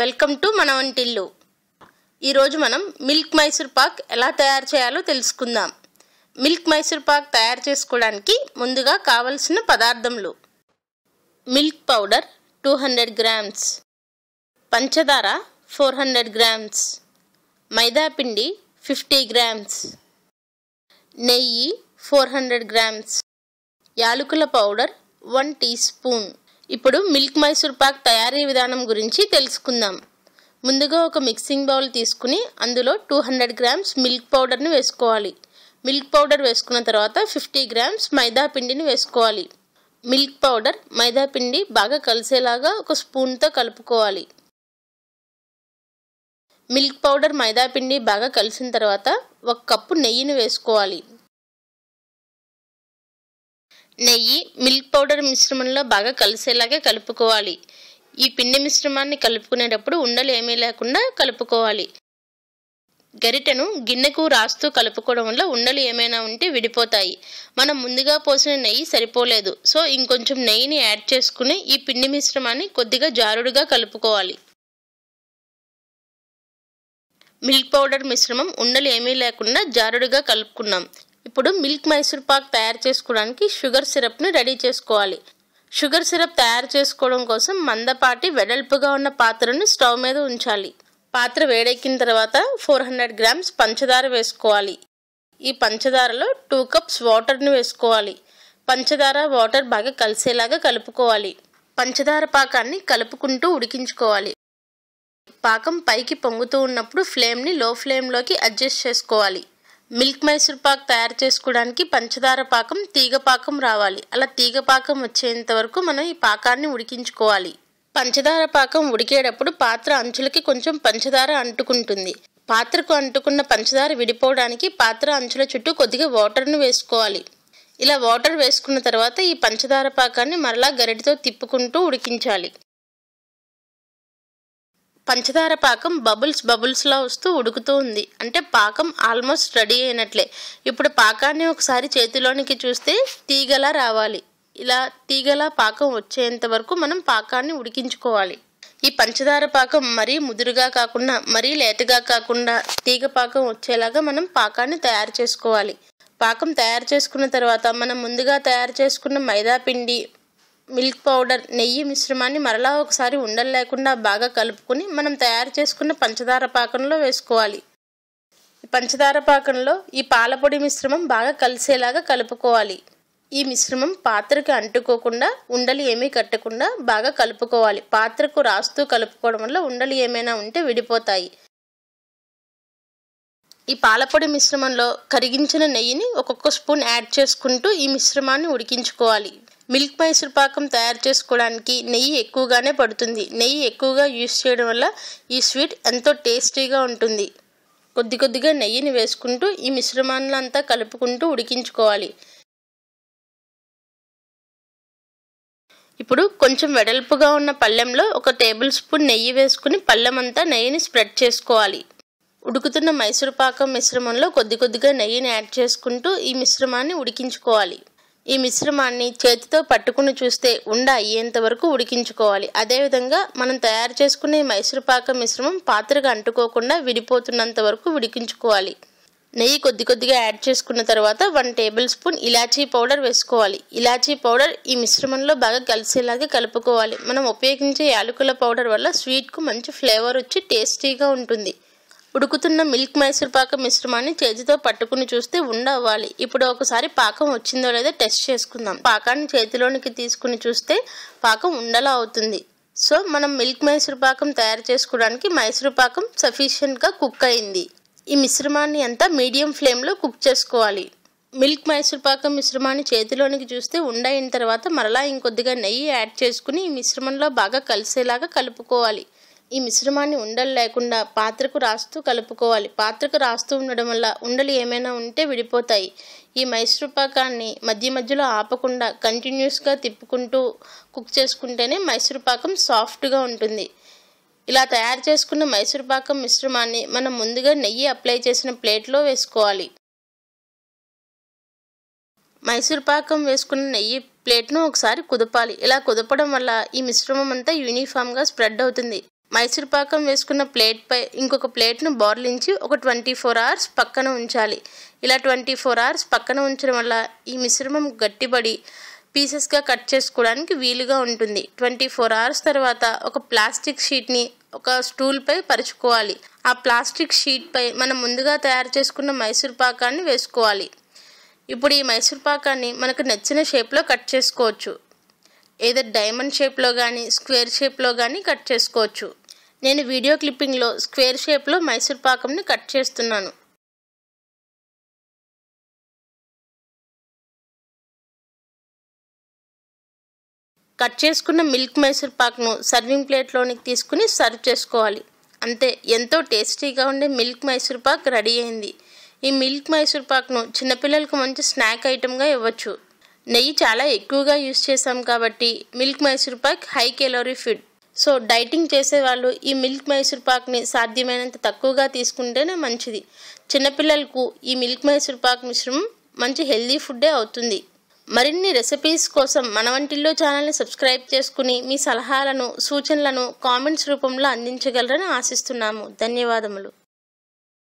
welcome to మన వంటిల్లు ఈరోజు మనం మిల్క్ మైసూర్ పాక్ ఎలా తయారు చేయాలో తెలుసుకుందాం మిల్క్ మైసూర్ పాక్ తయారు చేసుకోవడానికి ముందుగా కావలసిన పదార్థములు milk powder two hundred grams పంచదార ఫోర్ హండ్రెడ్ గ్రామ్స్ మైదాపిండి ఫిఫ్టీ గ్రామ్స్ నెయ్యి ఫోర్ హండ్రెడ్ గ్రామ్స్ యాలకుల పౌడర్ వన్ టీ స్పూన్ ఇప్పుడు మిల్క్ మైసూర్ పాక్ తయారీ విధానం గురించి తెలుసుకుందాం ముందుగా ఒక మిక్సింగ్ బౌల్ తీసుకుని అందులో టూ హండ్రెడ్ గ్రామ్స్ మిల్క్ పౌడర్ని వేసుకోవాలి మిల్క్ పౌడర్ వేసుకున్న తర్వాత ఫిఫ్టీ గ్రామ్స్ మైదా పిండిని వేసుకోవాలి మిల్క్ పౌడర్ మైదా పిండి బాగా కలిసేలాగా ఒక స్పూన్తో కలుపుకోవాలి మిల్క్ పౌడర్ మైదా పిండి బాగా కలిసిన తర్వాత ఒక కప్పు నెయ్యిని వేసుకోవాలి నెయ్యి మిల్క్ పౌడర్ మిశ్రమంలో బాగా కలిసేలాగా కలుపుకోవాలి ఈ పిండి మిశ్రమాన్ని కలుపుకునేటప్పుడు ఉండలు ఏమీ లేకుండా కలుపుకోవాలి గరిటెను గిన్నెకు రాస్తూ కలుపుకోవడం వల్ల ఉండలు ఏమైనా ఉంటే విడిపోతాయి మనం ముందుగా పోసిన నెయ్యి సరిపోలేదు సో ఇంకొంచెం నెయ్యిని యాడ్ చేసుకుని ఈ పిండి మిశ్రమాన్ని కొద్దిగా జారుడుగా కలుపుకోవాలి మిల్క్ పౌడర్ మిశ్రమం ఉండలు ఏమీ లేకుండా జారుడుగా కలుపుకున్నాం ఇప్పుడు మిల్క్ మైసూర్ పాక్ తయారు చేసుకోవడానికి షుగర్ సిరప్ని రెడీ చేసుకోవాలి షుగర్ సిరప్ తయారు చేసుకోవడం కోసం మందపాటి వెడల్పుగా ఉన్న పాత్రను స్టవ్ మీద ఉంచాలి పాత్ర వేడెక్కిన తర్వాత ఫోర్ హండ్రెడ్ గ్రామ్స్ పంచదార వేసుకోవాలి ఈ పంచదారలో టూ కప్స్ వాటర్ని వేసుకోవాలి పంచదార వాటర్ బాగా కలిసేలాగా కలుపుకోవాలి పంచదార పాకాన్ని కలుపుకుంటూ ఉడికించుకోవాలి పాకం పైకి పొంగుతూ ఉన్నప్పుడు ఫ్లేమ్ని లో ఫ్లేమ్లోకి అడ్జస్ట్ చేసుకోవాలి మిల్క్ మైసూర్ పాక్ తయారు చేసుకోవడానికి పంచదార పాకం తీగ పాకం రావాలి అలా తీగ పాకం వచ్చేంత వరకు మనం ఈ పాకాన్ని ఉడికించుకోవాలి పంచదార పాకం ఉడికేటప్పుడు పాత్ర అంచులకి కొంచెం పంచదార అంటుకుంటుంది పాత్రకు అంటుకున్న పంచదార విడిపోవడానికి పాత్ర అంచుల చుట్టూ కొద్దిగా వాటర్ను వేసుకోవాలి ఇలా వాటర్ వేసుకున్న తర్వాత ఈ పంచదార పాకాన్ని మరలా గరిటితో తిప్పుకుంటూ ఉడికించాలి పంచదార పాకం బబుల్స్ బబుల్స్లా వస్తూ ఉడుకుతూ ఉంది అంటే పాకం ఆల్మోస్ట్ రెడీ అయినట్లే ఇప్పుడు పాకాన్ని ఒకసారి చేతిలోనికి చూస్తే తీగలా రావాలి ఇలా తీగలా పాకం వచ్చేంత వరకు మనం పాకాన్ని ఉడికించుకోవాలి ఈ పంచదార పాకం మరీ ముదురుగా కాకుండా మరీ లేతగా కాకుండా తీగ పాకం వచ్చేలాగా మనం పాకాన్ని తయారు చేసుకోవాలి పాకం తయారు చేసుకున్న తర్వాత మనం ముందుగా తయారు చేసుకున్న మైదా పిండి మిల్క్ పౌడర్ నెయ్యి మిశ్రమాన్ని మరలా ఒకసారి ఉండలు లేకుండా బాగా కలుపుకుని మనం తయారు చేసుకున్న పంచదార పాకంలో వేసుకోవాలి పంచదార పాకంలో ఈ పాలపొడి మిశ్రమం బాగా కలిసేలాగా కలుపుకోవాలి ఈ మిశ్రమం పాత్రకి అంటుకోకుండా ఉండలు ఏమీ కట్టకుండా బాగా కలుపుకోవాలి పాత్రకు రాస్తూ కలుపుకోవడం వల్ల ఉండలు ఏమైనా ఉంటే విడిపోతాయి ఈ పాలపొడి మిశ్రమంలో కరిగించిన నెయ్యిని ఒక్కొక్క స్పూన్ యాడ్ చేసుకుంటూ ఈ మిశ్రమాన్ని ఉడికించుకోవాలి మిల్క్ మైసూర్ పాకం తయారు చేసుకోవడానికి నెయ్యి ఎక్కువగానే పడుతుంది నెయ్యి ఎక్కువగా యూస్ చేయడం వల్ల ఈ స్వీట్ ఎంతో టేస్టీగా ఉంటుంది కొద్ది కొద్దిగా నెయ్యిని వేసుకుంటూ ఈ మిశ్రమాన్నంతా అంతా కలుపుకుంటూ ఉడికించుకోవాలి ఇప్పుడు కొంచెం వెడల్పుగా ఉన్న పళ్ళెంలో ఒక టేబుల్ స్పూన్ నెయ్యి వేసుకుని పళ్ళెం అంతా నెయ్యిని స్ప్రెడ్ చేసుకోవాలి ఉడుకుతున్న మైసూర్ పాకం మిశ్రమంలో కొద్ది కొద్దిగా నెయ్యిని యాడ్ చేసుకుంటూ ఈ మిశ్రమాన్ని ఉడికించుకోవాలి ఈ మిశ్రమాన్ని చేతితో పట్టుకుని చూస్తే ఉండ అయ్యేంత వరకు ఉడికించుకోవాలి అదేవిధంగా మనం తయారు చేసుకునే మైసూరుపాక మిశ్రమం పాత్రగా అంటుకోకుండా విడిపోతున్నంత వరకు ఉడికించుకోవాలి నెయ్యి కొద్ది కొద్దిగా యాడ్ చేసుకున్న తర్వాత వన్ టేబుల్ స్పూన్ ఇలాచీ పౌడర్ వేసుకోవాలి ఇలాచీ పౌడర్ ఈ మిశ్రమంలో బాగా కలిసేలాగా కలుపుకోవాలి మనం ఉపయోగించే యాలకుల పౌడర్ వల్ల స్వీట్కు మంచి ఫ్లేవర్ వచ్చి టేస్టీగా ఉంటుంది ఉడుకుతున్న మిల్క్ మైసూర్ పాకం మిశ్రమాన్ని చేతితో పట్టుకుని చూస్తే ఉండవ్వాలి ఇప్పుడు ఒకసారి పాకం వచ్చిందో లేదో టెస్ట్ చేసుకుందాం పాకాన్ని చేతిలోనికి తీసుకుని చూస్తే పాకం ఉండలా అవుతుంది సో మనం మిల్క్ మైసూర్ పాకం తయారు చేసుకోవడానికి మైసూర్ పాకం సఫిషియంట్గా కుక్ అయింది ఈ మిశ్రమాన్ని అంతా మీడియం ఫ్లేమ్లో కుక్ చేసుకోవాలి మిల్క్ మైసూర్ పాకం మిశ్రమాన్ని చేతిలోనికి చూస్తే ఉండయిన తర్వాత మరలా ఇంకొద్దిగా నెయ్యి యాడ్ చేసుకుని ఈ మిశ్రమంలో బాగా కలిసేలాగా కలుపుకోవాలి ఈ మిశ్రమాన్ని ఉండలు లేకుండా పాత్రకు రాస్తూ కలుపుకోవాలి పాత్రకు రాస్తూ ఉండడం వల్ల ఉండలు ఏమైనా ఉంటే విడిపోతాయి ఈ మైసూరుపాకాన్ని మధ్య మధ్యలో ఆపకుండా కంటిన్యూస్గా తిప్పుకుంటూ కుక్ చేసుకుంటేనే మైసూరుపాకం సాఫ్ట్గా ఉంటుంది ఇలా తయారు చేసుకున్న మైసూరుపాకం మిశ్రమాన్ని మనం ముందుగా నెయ్యి అప్లై చేసిన ప్లేట్లో వేసుకోవాలి మైసూరుపాకం వేసుకున్న నెయ్యి ప్లేట్ను ఒకసారి కుదపాలి ఇలా కుదపడం వల్ల ఈ మిశ్రమం అంతా యూనిఫామ్గా స్ప్రెడ్ అవుతుంది మైసూర్పాకం వేసుకున్న ప్లేట్పై ఇంకొక ప్లేట్ను బోర్లించి ఒక ట్వంటీ ఫోర్ అవర్స్ పక్కన ఉంచాలి ఇలా ట్వంటీ ఫోర్ అవర్స్ పక్కన ఉంచడం వల్ల ఈ మిశ్రమం గట్టిపడి పీసెస్గా కట్ చేసుకోవడానికి వీలుగా ఉంటుంది ట్వంటీ ఫోర్ అవర్స్ తర్వాత ఒక ప్లాస్టిక్ షీట్ని ఒక స్టూల్పై పరుచుకోవాలి ఆ ప్లాస్టిక్ షీట్పై మనం ముందుగా తయారు చేసుకున్న మైసూర్ పాకాన్ని వేసుకోవాలి ఇప్పుడు ఈ మైసూర్ పాకాన్ని మనకు నచ్చిన షేప్లో కట్ చేసుకోవచ్చు ఏదో డైమండ్ షేప్లో కానీ స్క్వేర్ షేప్లో కానీ కట్ చేసుకోవచ్చు నేను వీడియో క్లిప్పింగ్లో స్క్వేర్ షేప్లో మైసూర్ పాకంని కట్ చేస్తున్నాను కట్ చేసుకున్న మిల్క్ మైసూర్ పాక్ను సర్వింగ్ ప్లేట్లోనికి తీసుకుని సర్వ్ చేసుకోవాలి అంతే ఎంతో టేస్టీగా ఉండే మిల్క్ మైసూర్ పాక్ రెడీ అయింది ఈ మిల్క్ మైసూర్ పాక్ను చిన్నపిల్లలకు మంచి స్నాక్ ఐటెంగా ఇవ్వచ్చు నెయ్యి చాలా ఎక్కువగా యూస్ చేసాం కాబట్టి milk Mysore pak high calorie food so dieting చేసేవాళ్ళు ఈ మిల్క్ మైసూర్ పాక్ని సాధ్యమైనంత తక్కువగా తీసుకుంటేనే మంచిది చిన్నపిల్లలకు ఈ మిల్క్ మైసూర్ పాక్ మిశ్రమం మంచి హెల్దీ ఫుడ్డే అవుతుంది మరిన్ని రెసిపీస్ కోసం మన వంటిల్లో ఛానల్ని సబ్స్క్రైబ్ చేసుకుని మీ సలహాలను సూచనలను కామెంట్స్ రూపంలో అందించగలరని ఆశిస్తున్నాము ధన్యవాదములు